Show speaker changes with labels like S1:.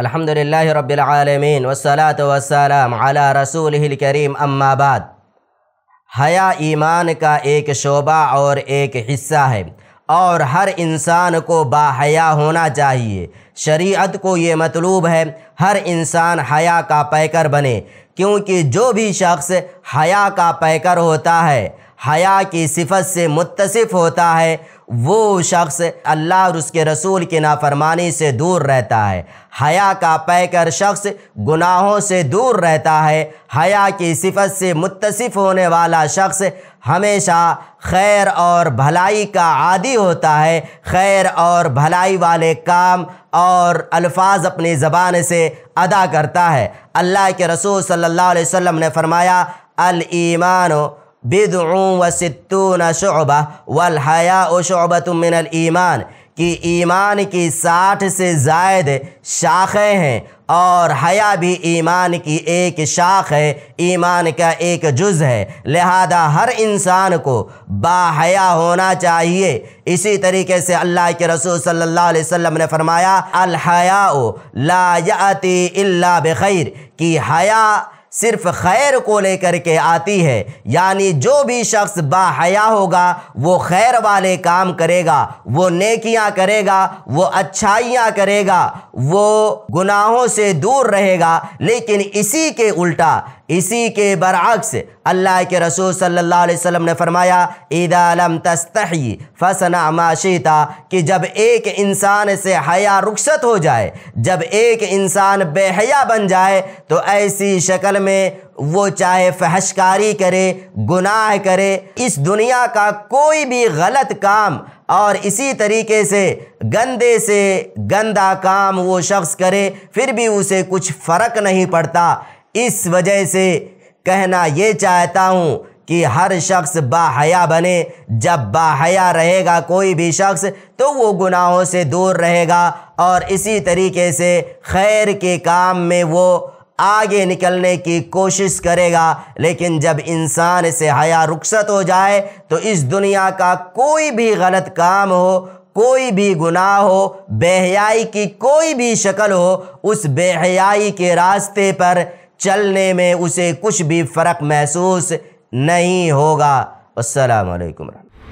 S1: अल्हम्दुलिल्लाह रब्बिल आलमीन वस्सलातु वस्सलाम अला रसूलिहिल करीम अम्मा बाद हया ईमान का एक शोबा और एक हिस्सा है और हर इंसान को बाहया होना चाहिए शरीयत को ये मतलूब है हर इंसान हया का पैकर बने क्योंकि जो भी शख्स हया का पैकर होता है हया की सिफत से मुतसिफ़ होता है वो शख्स अल्लाह और उसके रसूल की नाफरमानी से दूर रहता है हया का पैकर शख्स गुनाहों से दूर रहता है हया की सिफत से मुतसिफ होने वाला शख्स हमेशा खैर और भलाई का आदि होता है खैर और भलाई वाले काम और अल्फाज अपनी ज़बान से अदा करता है अल्लाह के रसूल सल्लल्लाहु अलैहि वसल्लम ने फरमाया अल ईमान बिदूँ व सितून शोबा वल हया शोबत मिनल ईमान कि ईमान की साठ से जायद शाखें हैं और हया भी ईमान की एक शाख है ईमान का एक जुज़ है लिहाजा हर इंसान को बाहया होना चाहिए इसी तरीके से अल्लाह के रसूल सल्लल्लाहु अलैहि वसल्लम ने फरमाया हया ला याति इल्ला बखैर कि हया सिर्फ खैर को लेकर के आती है यानी जो भी शख्स बाहया होगा वो खैर वाले काम करेगा वो नेकियां करेगा वो अच्छाइयां करेगा वो गुनाहों से दूर रहेगा लेकिन इसी के उल्टा इसी के बरक्स अल्लाह के रसूल सल्लल्लाहु अलैहि वसल्लम ने फरमाया ईदालम तस्तही फसना माशीता कि जब एक इंसान से हया रुखसत हो जाए जब एक इंसान बेहया बन जाए तो ऐसी शक्ल में वो चाहे फहशकारी करे गुनाह करे इस दुनिया का कोई भी गलत काम और इसी तरीके से गंदे से गंदा काम वो शख्स करे फिर भी उसे कुछ फ़र्क नहीं पड़ता इस वजह से कहना ये चाहता हूँ कि हर शख्स बाहया बने जब बाहया रहेगा कोई भी शख्स तो वो गुनाहों से दूर रहेगा और इसी तरीके से खैर के काम में वो आगे निकलने की कोशिश करेगा लेकिन जब इंसान से हया रुखसत हो जाए तो इस दुनिया का कोई भी गलत काम हो कोई भी गुनाह हो बेहयाई की कोई भी शक्ल हो उस बेहयाई के रास्ते पर चलने में उसे कुछ भी फ़र्क महसूस नहीं होगा
S2: असलकम